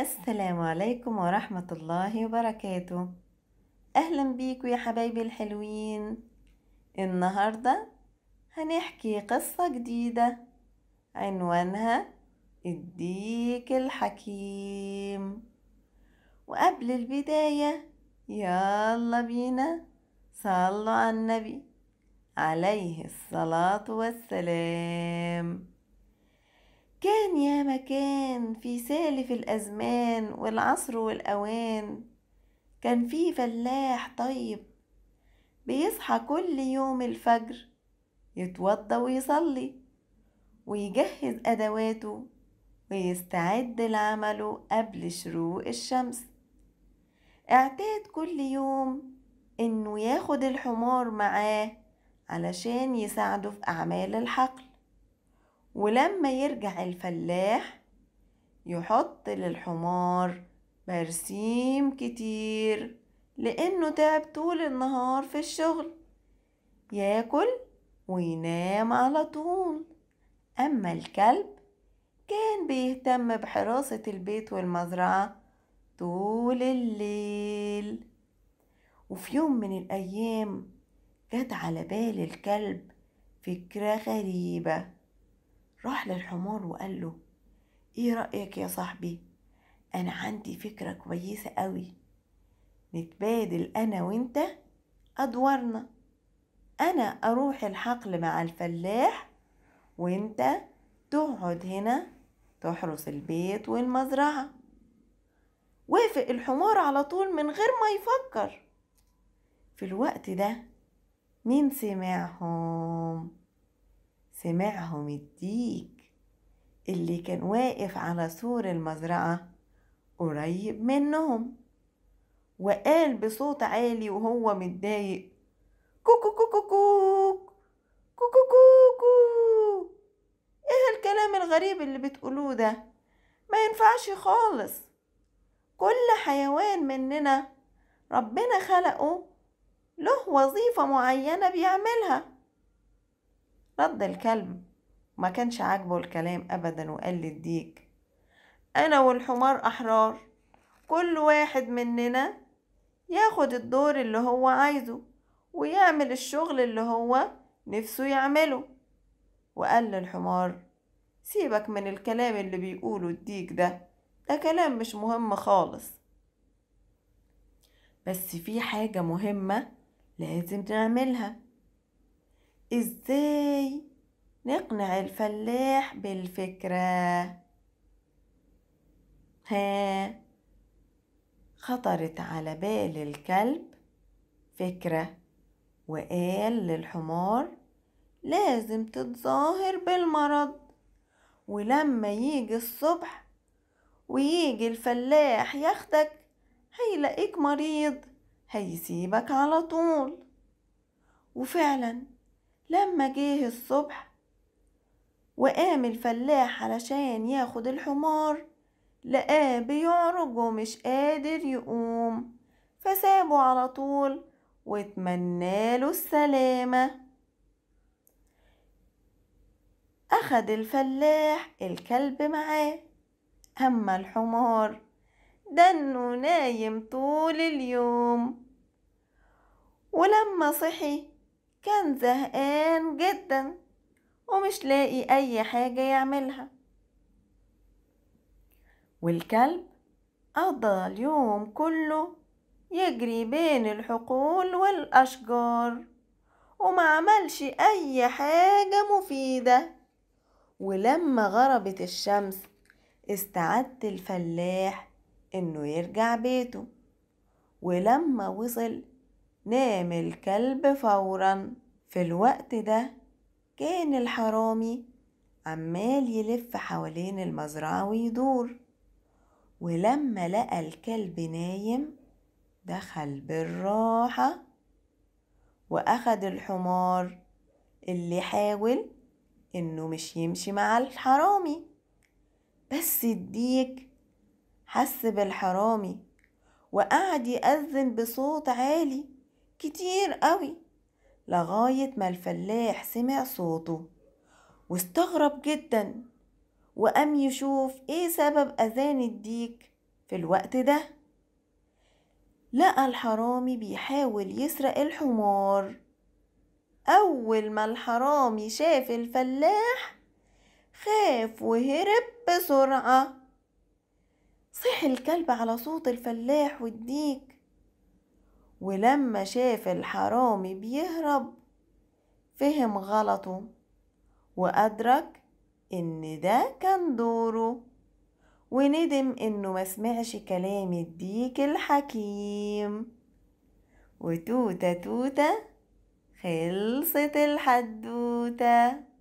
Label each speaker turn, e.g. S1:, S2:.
S1: السلام عليكم ورحمة الله وبركاته أهلا بيكم يا حبايبي الحلوين النهاردة هنحكي قصة جديدة عنوانها الديك الحكيم وقبل البداية يلا بينا صلوا على النبي عليه الصلاة والسلام كان يا مكان في سالف الأزمان والعصر والأوان كان في فلاح طيب بيصحى كل يوم الفجر يتوضى ويصلي ويجهز أدواته ويستعد لعمله قبل شروق الشمس اعتاد كل يوم انه ياخد الحمار معاه علشان يساعده في اعمال الحقل ولما يرجع الفلاح يحط للحمار برسيم كتير لأنه تعب طول النهار في الشغل ياكل وينام على طول أما الكلب كان بيهتم بحراسة البيت والمزرعة طول الليل وفي يوم من الأيام جت على بال الكلب فكرة غريبة راح للحمار وقال له ايه رأيك يا صاحبي انا عندي فكرة كويسة قوي نتبادل انا وانت ادوارنا انا اروح الحقل مع الفلاح وانت تقعد هنا تحرس البيت والمزرعة وافق الحمار على طول من غير ما يفكر في الوقت ده مين سمعهم سمعهم الديك اللي كان واقف على سور المزرعة قريب منهم وقال بصوت عالي وهو متضايق كوكو كوكو كوكو كوكو كوكو ايه الكلام الغريب اللي بتقولوه ده ما ينفعش خالص كل حيوان مننا ربنا خلقه له وظيفة معينة بيعملها رد الكلب ما كانش عاجبه الكلام أبدا وقال للديك أنا والحمار أحرار كل واحد مننا ياخد الدور اللي هو عايزه ويعمل الشغل اللي هو نفسه يعمله وقال للحمار سيبك من الكلام اللي بيقوله الديك ده ده كلام مش مهم خالص بس في حاجة مهمة لازم نعملها إزاي نقنع الفلاح بالفكرة ها خطرت على بال الكلب فكرة وقال للحمار لازم تتظاهر بالمرض ولما يجي الصبح ويجي الفلاح ياخدك هيلاقيك مريض هيسيبك على طول وفعلا لما جه الصبح وقام الفلاح علشان ياخد الحمار لقاه بيعرج ومش قادر يقوم فسابه على طول واتمناله السلامة أخد الفلاح الكلب معاه أما الحمار دنه نايم طول اليوم ولما صحي كان زهقان جدا ومش لاقي أي حاجة يعملها والكلب قضى اليوم كله يجري بين الحقول والأشجار وما عملش أي حاجة مفيدة ولما غربت الشمس استعدت الفلاح إنه يرجع بيته ولما وصل نام الكلب فوراً في الوقت ده كان الحرامي عمال يلف حوالين المزرعة ويدور ولما لقى الكلب نايم دخل بالراحة وأخد الحمار اللي حاول إنه مش يمشي مع الحرامي بس الديك حس بالحرامي وقعد يأذن بصوت عالي كتير قوي لغاية ما الفلاح سمع صوته واستغرب جدا وقام يشوف ايه سبب اذان الديك في الوقت ده لقى الحرامي بيحاول يسرق الحمار اول ما الحرامي شاف الفلاح خاف وهرب بسرعه صح الكلب على صوت الفلاح والديك ولما شاف الحرامي بيهرب فهم غلطه وأدرك إن ده كان دوره وندم إنه ما سمعش كلام الديك الحكيم وتوتة توتة خلصت الحدوتة